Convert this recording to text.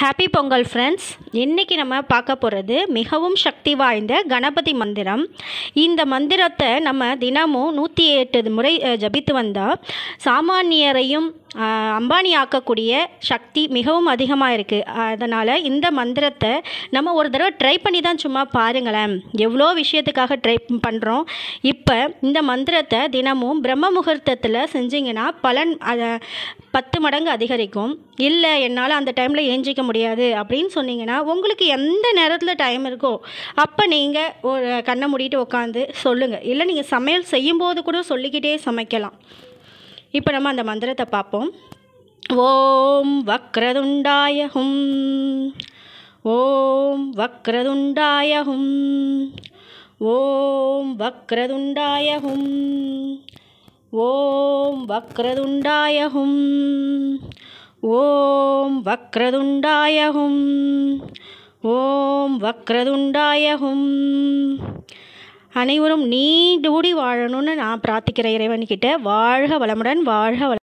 happy Pongal friends இன்றைக்கி நம்ம பார்க்க போகிறது மிகவும் சக்தி வாய்ந்த கணபதி மந்திரம் இந்த மந்திரத்தை நம்ம தினமும் நூற்றி எட்டு முறை ஜபித்து வந்தால் சாமானியரையும் அம்பானி ஆக்கக்கூடிய சக்தி மிகவும் அதிகமாக இருக்குது அதனால் இந்த மந்திரத்தை நம்ம ஒரு தடவை ட்ரை பண்ணி தான் சும்மா பாருங்களேன் எவ்வளோ விஷயத்துக்காக ட்ரை பண்ணுறோம் இப்போ இந்த மந்திரத்தை தினமும் பிரம்ம முகூர்த்தத்தில் செஞ்சிங்கன்னா பலன் அதை பத்து மடங்கு அதிகரிக்கும் இல்லை என்னால் அந்த டைமில் ஏஞ்சிக்க முடியாது அப்படின்னு சொன்னீங்கன்னா உங்களுக்கு எந்த நேரத்தில் டைம் இருக்கோ அப்போ நீங்கள் ஒரு கண்ணை மூடிட்டு உட்காந்து சொல்லுங்கள் இல்லை நீங்கள் சமையல் செய்யும்போது கூட சொல்லிக்கிட்டே சமைக்கலாம் இப்போ நம்ம அந்த மந்திரத்தை பார்ப்போம் ஓம் வக்ரதுண்டாய ஹும் ஓம் வக்ரதுண்டாயகும் ஓம் வக்ரதுண்டாயகும் ஓம் வக்ரதுண்டாயகும் ஓம் வக்ரதுண்டாயகும் ஓம் வக்ரதுண்டாயகும் அனைவரும் நீண்டூடி வாழணும்னு நான் பிரார்த்திக்கிற இறைவன்கிட்ட வாழ்க வளமுடன் வாழ்க வள